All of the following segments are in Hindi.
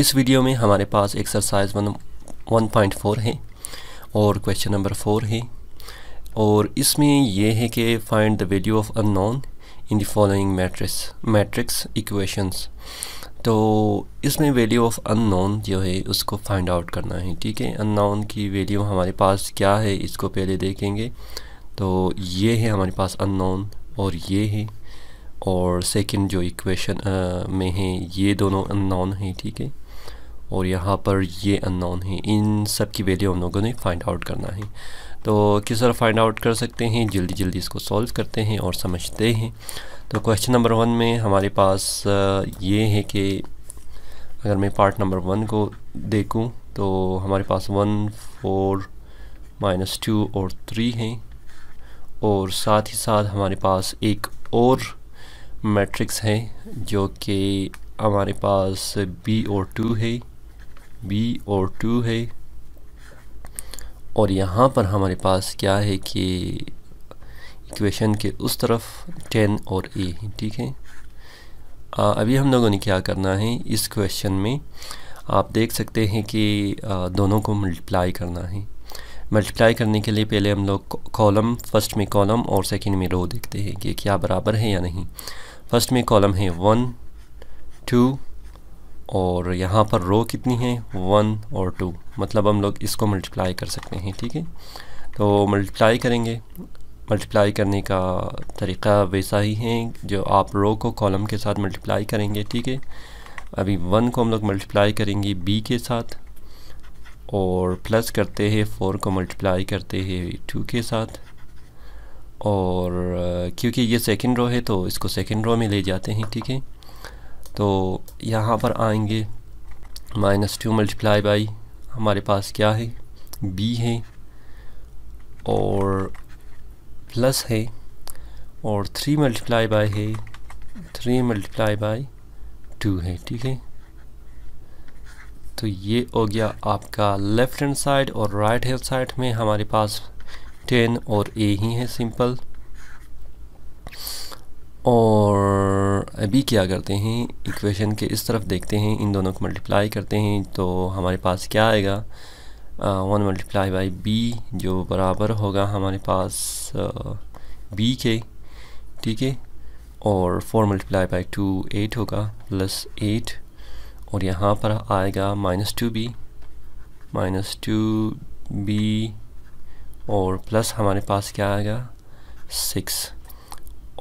इस वीडियो में हमारे पास exercise one one point four है और क्वेश्चन नंबर फोर है और इसमें यह है कि find the value of non in the following matrix matrix equations तो इसमें वैल्यू ऑफ नॉन जो है उसको फाइंड आउट करना है ठीक है नॉन की वैल्यू हमारे पास क्या है इसको पहले देखेंगे तो ये है हमारे पास नॉन और ये है और सेकंड जो इक्वेशन में है ये दोनों नॉन है ठीक है और यहाँ पर ये अननोन है इन सब की वैल्यू हम लोगों ने फाइंड आउट करना है तो किस तरह फाइंड आउट कर सकते हैं जल्दी जल्दी इसको सॉल्व करते हैं और समझते हैं तो क्वेश्चन नंबर वन में हमारे पास ये है कि अगर मैं पार्ट नंबर वन को देखूं तो हमारे पास वन फोर माइनस टू और थ्री हैं और साथ ही साथ हमारे पास एक और मैट्रिक्स है जो कि हमारे पास बी और टू है बी और टू है और यहाँ पर हमारे पास क्या है कि इक्वेशन के उस तरफ टेन और ए ठीक है आ, अभी हम लोगों ने क्या करना है इस क्वेश्चन में आप देख सकते हैं कि आ, दोनों को मल्टीप्लाई करना है मल्टीप्लाई करने के लिए पहले हम लोग कॉलम फर्स्ट में कॉलम और सेकंड में रो देखते हैं कि क्या बराबर है या नहीं फर्स्ट में कॉलम है वन टू और यहाँ पर रो कितनी है वन और टू मतलब हम लोग इसको मल्टीप्लाई कर सकते हैं ठीक है तो मल्टीप्लाई करेंगे मल्टीप्लाई करने का तरीका वैसा ही है जो आप रो को कॉलम के साथ मल्टीप्लाई करेंगे ठीक है अभी वन को हम लोग मल्टीप्लाई करेंगे बी के साथ और प्लस करते हैं फोर को मल्टीप्लाई करते हैं टू के साथ और क्योंकि ये सेकंड रो है तो इसको सेकंड रो में ले जाते हैं ठीक है तो यहाँ पर आएंगे माइनस टू मल्टीप्लाई बाई हमारे पास क्या है बी है और प्लस है और थ्री मल्टीप्लाई बाई है थ्री मल्टीप्लाई बाई टू है ठीक है तो ये हो गया आपका लेफ़्ट हैंड साइड और राइट हैंड साइड में हमारे पास टेन और ए ही है सिंपल और अभी क्या करते हैं इक्वेशन के इस तरफ देखते हैं इन दोनों को मल्टीप्लाई करते हैं तो हमारे पास क्या आएगा वन मल्टीप्लाई बाई बी जो बराबर होगा हमारे पास बी के ठीक है और four multiply by two eight होगा प्लस एट और यहाँ पर आएगा minus two B minus two B और प्लस हमारे पास क्या आएगा सिक्स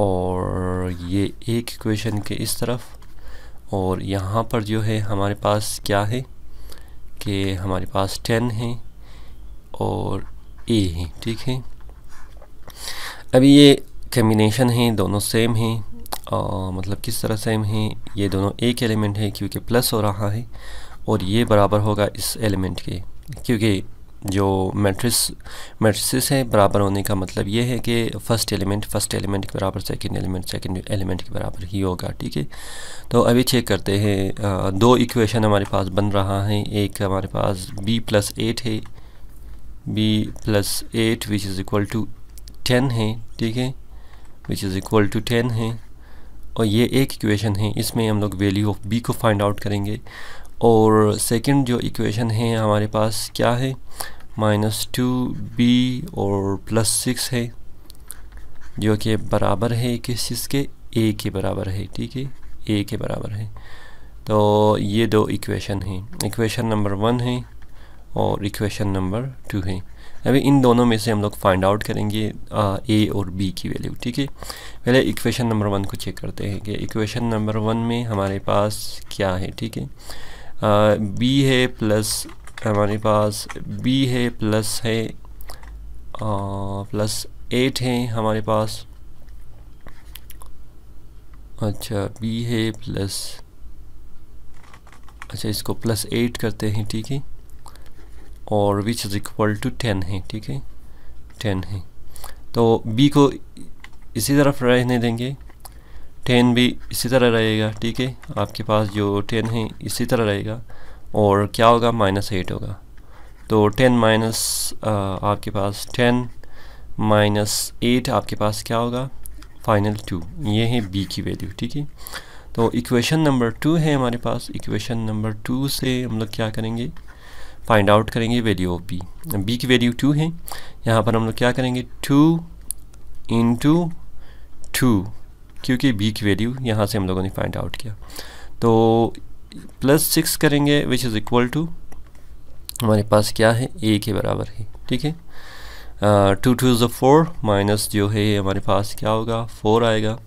और ये एक इक्वेशन के इस तरफ और यहाँ पर जो है हमारे पास क्या है कि हमारे पास टेन है और ए है ठीक है अभी ये कम्बिनेशन है दोनों सेम हैं मतलब किस तरह सेम है ये दोनों एक एलिमेंट है क्योंकि प्लस हो रहा है और ये बराबर होगा इस एलिमेंट के क्योंकि जो मैट्रिस मैट्रिसेस हैं बराबर होने का मतलब ये है कि फ़र्स्ट एलिमेंट फर्स्ट एलिमेंट के बराबर सेकंड एलिमेंट सेकंड एलिमेंट के बराबर ही होगा ठीक है तो अभी चेक करते हैं दो इक्वेशन हमारे पास बन रहा है एक हमारे पास b प्लस एट है b plus eight which is equal to ten है ठीक है which is equal to ten है और ये एक इक्वेशन है इसमें हम लोग वैल्यू ऑफ बी को फाइंड आउट करेंगे और सेकंड जो इक्वेशन है हमारे पास क्या है माइनस टू बी और प्लस सिक्स है जो कि बराबर है किस चीज़ के ए के बराबर है ठीक है ए के बराबर है तो ये दो इक्वेशन हैं इक्वेशन नंबर वन है और इक्वेशन नंबर टू है अभी इन दोनों में से हम लोग फाइंड आउट करेंगे ए और बी की वैल्यू ठीक है पहले इक्वेशन नंबर वन को चेक करते हैं कि इक्वेशन नंबर वन में हमारे पास क्या है ठीक है बी है प्लस हमारे पास बी है प्लस है प्लस एट है हमारे पास अच्छा बी है प्लस अच्छा इसको प्लस एट करते हैं ठीक है और which is equal to ten है ठीक है टेन है तो बी को इसी तरफ रहने देंगे टेन भी इसी तरह रहेगा ठीक है आपके पास जो टेन है इसी तरह रहेगा और क्या होगा माइनस एट होगा तो टेन माइनस uh, आपके पास टेन माइनस एट आपके पास क्या होगा फाइनल टू ये है बी की वैल्यू ठीक है तो इक्वेशन नंबर टू है हमारे पास इक्वेशन नंबर टू से हम लोग क्या करेंगे फाइंड आउट करेंगे वैल्यू ऑफ बी बी की वैल्यू टू है यहाँ पर हम लोग क्या करेंगे टू टू टू क्योंकि बी की वैल्यू यहाँ से हम लोगों ने फाइंड आउट किया तो प्लस सिक्स करेंगे विच इज़ इक्वल टू हमारे पास क्या है ए के बराबर है ठीक है टू टू ज़ फोर माइनस जो है हमारे पास क्या होगा फोर आएगा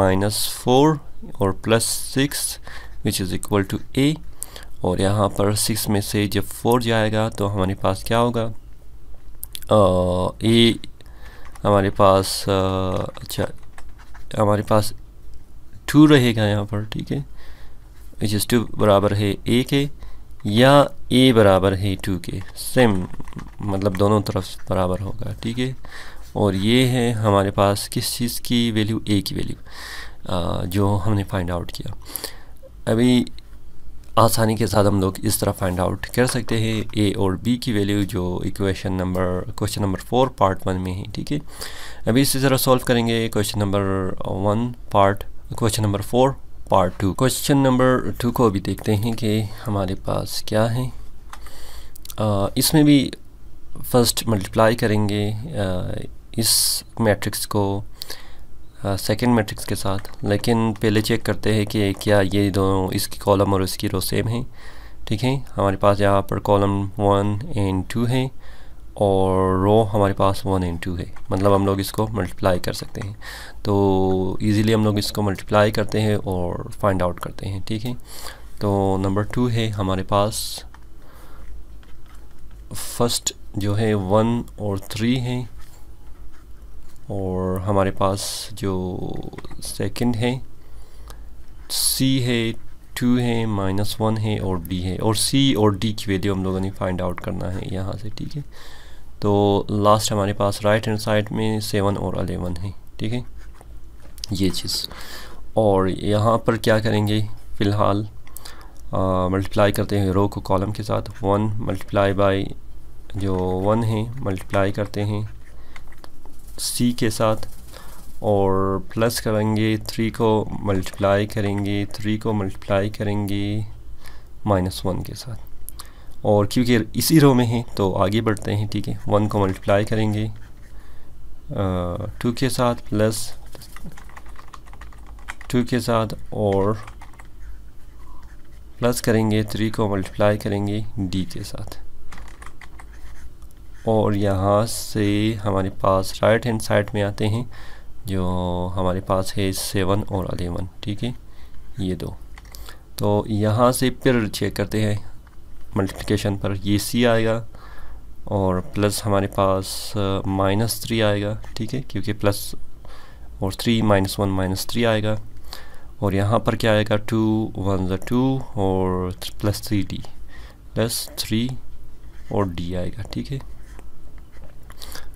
माइनस फोर और plus six which is equal to A और यहाँ पर सिक्स में से जब फोर जाएगा तो हमारे पास क्या होगा ए हमारे पास uh, अच्छा हमारे पास टू रहेगा यहाँ पर ठीक है विच इज़ टू बराबर है ए के या ए बराबर है टू के सेम मतलब दोनों तरफ बराबर होगा ठीक है और ये है हमारे पास किस चीज़ की वैल्यू ए की वैल्यू जो हमने फाइंड आउट किया अभी आसानी के साथ हम लोग इस तरह फाइंड आउट कर सकते हैं ए और बी की वैल्यू जो equation number question number four part one में है ठीक है अभी इसी तरह सॉल्व करेंगे question number one part question number four part two question number two को अभी देखते हैं कि हमारे पास क्या है आ, इसमें भी फर्स्ट मल्टीप्लाई करेंगे आ, इस मैट्रिक्स को सेकंड मैट्रिक्स के साथ लेकिन पहले चेक करते हैं कि क्या ये दोनों इसकी कॉलम और इसकी रो सेम हैं ठीक है हमारे पास यहाँ पर कॉलम वन एंड टू है और रो हमारे पास वन इन टू है मतलब हम लोग इसको मल्टीप्लाई कर सकते हैं तो इजीली हम लोग इसको मल्टीप्लाई करते हैं और फाइंड आउट करते हैं ठीक है तो नंबर टू है हमारे पास फर्स्ट जो है वन और थ्री है और हमारे पास जो सेकंड है सी है टू है माइनस वन है और डी है और सी और डी की वैल्यू हम लोगों ने फाइंड आउट करना है यहाँ से ठीक है तो लास्ट हमारे पास राइट हैंड साइड में सेवन और अलेवन है ठीक है ये चीज़ और यहाँ पर क्या करेंगे फ़िलहाल मल्टीप्लाई करते हैं रो को कॉलम के साथ वन मल्टीप्लाई बाई जो वन है मल्टीप्लाई करते हैं सी के साथ और प्लस करेंगे थ्री को मल्टीप्लाई करेंगे थ्री को मल्टीप्लाई करेंगे माइनस वन के साथ और क्योंकि इसी रो में हैं तो आगे बढ़ते हैं ठीक है वन को मल्टीप्लाई करेंगे टू के साथ प्लस टू के साथ और प्लस करेंगे थ्री को मल्टीप्लाई करेंगे डी के साथ और यहाँ से हमारे पास राइट हैंड साइड में आते हैं जो हमारे पास है सेवन और अलेवन ठीक है ये दो तो यहाँ से फिर चेक करते हैं मल्टीप्लिकेशन पर ये सी आएगा और प्लस हमारे पास माइनस थ्री आएगा ठीक है क्योंकि प्लस और three minus one minus three आएगा और यहाँ पर क्या आएगा टू वन ज़ा टू और plus three D plus three और डी आएगा ठीक है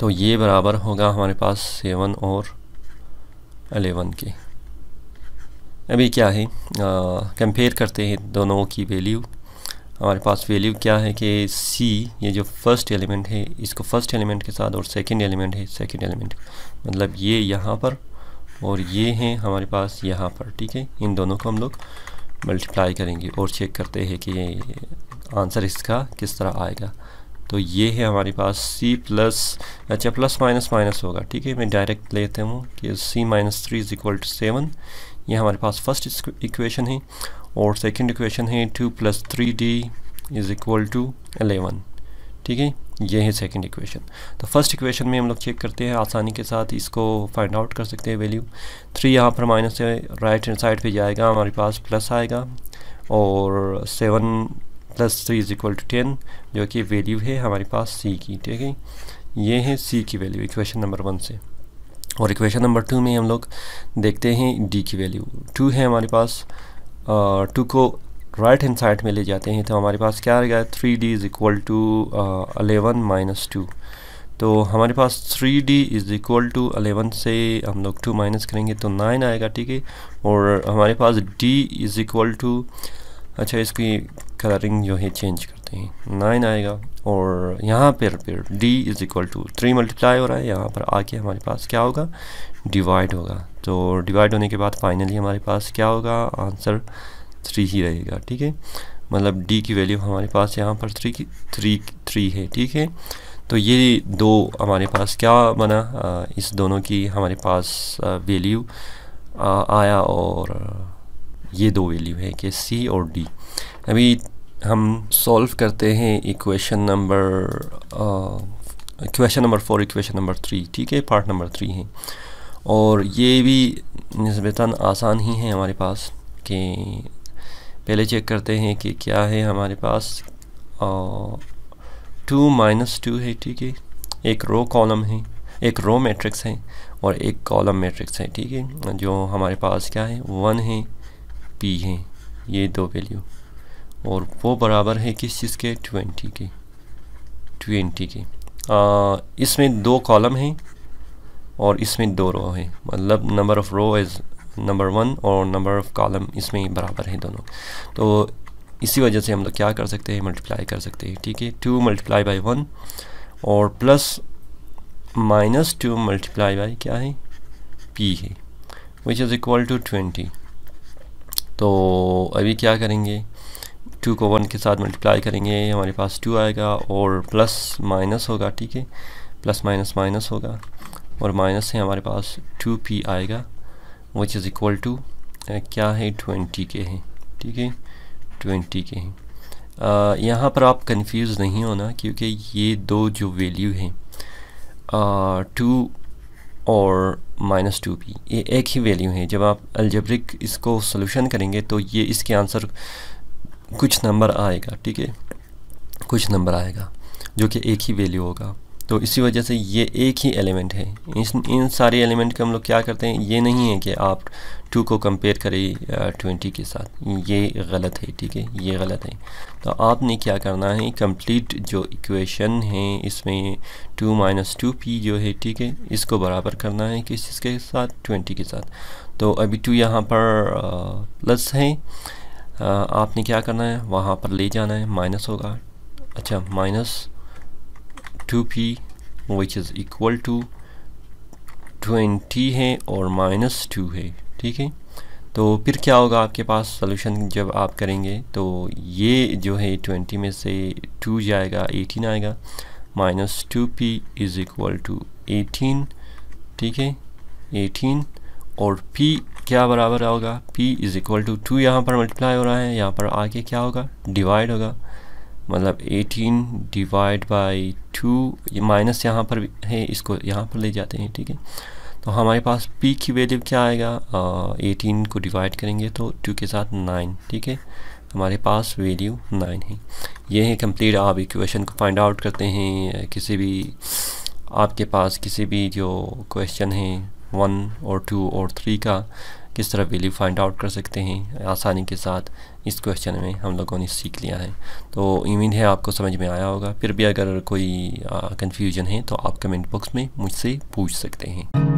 तो ये बराबर होगा हमारे पास सेवन और अलेवन के अभी क्या है कंपेयर करते हैं दोनों की वैल्यू हमारे पास वैल्यू क्या है कि सी ये जो फर्स्ट एलिमेंट है इसको फर्स्ट एलिमेंट के साथ और सेकंड एलिमेंट है सेकंड एलिमेंट मतलब ये यहाँ पर और ये हैं हमारे पास यहाँ पर ठीक है इन दोनों को हम लोग मल्टीप्लाई करेंगे और चेक करते हैं कि आंसर इसका किस तरह आएगा तो ये है हमारे पास C प्लस अच्छा प्लस माइनस माइनस होगा ठीक है मैं डायरेक्ट लेते हूँ कि C minus three is equal to seven ये हमारे पास फर्स्ट इक्वेशन है और सेकंड इक्वेशन है two plus three D is equal to eleven ठीक है ये है सेकंड इक्वेशन तो फर्स्ट इक्वेशन में हम लोग चेक करते हैं आसानी के साथ इसको फाइंड आउट कर सकते हैं वैल्यू थ्री यहाँ पर माइनस से राइट हैंड साइड पे जाएगा हमारे पास प्लस आएगा और seven plus three is equal to ten जो कि वैल्यू है हमारे पास सी की ठीक है ये है सी की वैल्यू इक्वेशन नंबर वन से और इक्वेशन नंबर टू में हम लोग देखते हैं डी की वैल्यू टू है हमारे पास टू को राइट हैंड साइड में ले जाते हैं तो हमारे पास क्या आ गया three D is equal to eleven minus two तो हमारे पास three D is equal to eleven से हम लोग टू माइनस करेंगे तो नाइन आएगा ठीक है और हमारे पास डी इज़ इक्वल टू अच्छा इसकी कलरिंग जो है चेंज करते हैं नाइन आएगा और यहाँ पर फिर D is equal to three multiply हो रहा है यहाँ पर आके हमारे पास क्या होगा डिवाइड होगा तो डिवाइड होने के बाद फाइनली हमारे पास क्या होगा आंसर थ्री ही रहेगा ठीक है मतलब डी की वैल्यू हमारे पास यहाँ पर थ्री की थ्री थ्री है ठीक है तो ये दो हमारे पास क्या बना इस दोनों की हमारे पास वैल्यू आया और ये दो वैल्यू है कि सी और डी अभी हम सॉल्व करते हैं equation number equation number four equation number three ठीक है पार्ट नंबर थ्री है और ये भी नस्बता आसान ही है हमारे पास कि पहले चेक करते हैं कि क्या है हमारे पास टू माइनस टू है ठीक है एक रो कॉलम है एक रो मैट्रिक्स है और एक कॉलम मैट्रिक्स है ठीक है जो हमारे पास क्या है वन है पी है ये दो वैल्यू और वो बराबर है किस चीज़ के ट्वेंटी के ट्वेंटी के इसमें दो कॉलम हैं और इसमें दो रो है मतलब number of row is number one और नंबर ऑफ़ कॉलम इसमें बराबर है दोनों तो इसी वजह से हम लोग क्या कर सकते हैं मल्टीप्लाई कर सकते हैं ठीक है टू मल्टीप्लाई बाई वन और plus minus two multiply by क्या है पी है which is equal to twenty तो अभी क्या करेंगे टू को वन के साथ मल्टीप्लाई करेंगे हमारे पास टू आएगा और प्लस माइनस होगा ठीक है प्लस माइनस माइनस होगा और माइनस है हमारे पास टू पी आएगा विच इज़ इक्वल टू क्या है ट्वेंटी के हैं ठीक है ट्वेंटी के हैं यहाँ पर आप कंफ्यूज नहीं होना क्योंकि ये दो जो वैल्यू हैं टू और माइनस टू पी ये एक ही वैल्यू है जब आप अल्जब्रिक इसको सोल्यूशन करेंगे तो ये इसके आंसर कुछ नंबर आएगा ठीक है कुछ नंबर आएगा जो कि एक ही वैल्यू होगा तो इसी वजह से ये एक ही एलिमेंट है इस इन सारे एलिमेंट के हम लोग क्या करते हैं ये नहीं है कि आप टू को कंपेयर करें ट्वेंटी के साथ ये गलत है ठीक है ये गलत है तो आपने क्या करना है कंप्लीट जो इक्वेशन है इसमें टू माइनस टू पी जो है ठीक है इसको बराबर करना है किस चीज़ के साथ ट्वेंटी के साथ तो अभी टू यहाँ पर प्लस है आ, आपने क्या करना है वहाँ पर ले जाना है माइनस होगा अच्छा minus 2p which is equal to 20 है और माइनस टू है ठीक है तो फिर क्या होगा आपके पास सोल्यूशन जब आप करेंगे तो ये जो है 20 में से 2 जाएगा 18 आएगा minus two P is equal to eighteen ठीक है 18 और p क्या बराबर होगा p is equal to two यहाँ पर मल्टीप्लाई हो रहा है यहाँ पर आके क्या होगा डिवाइड होगा मतलब 18 डिवाइड बाई टू ये माइनस यहाँ पर है इसको यहाँ पर ले जाते हैं ठीक है तो हमारे पास p की वैल्यू क्या आएगा एटीन को डिवाइड करेंगे तो टू के साथ नाइन ठीक है हमारे पास वैल्यू नाइन है ये है कंप्लीट आप इक्वेशन को फाइंड आउट करते हैं किसी भी आपके पास किसी भी जो क्वेश्चन है वन और टू और थ्री का किस तरह वैल्यू फाइंड आउट कर सकते हैं आसानी के साथ इस क्वेश्चन में हम लोगों ने सीख लिया है तो उम्मीद है आपको समझ में आया होगा फिर भी अगर कोई कन्फ्यूजन है तो आप कमेंट बॉक्स में मुझसे पूछ सकते हैं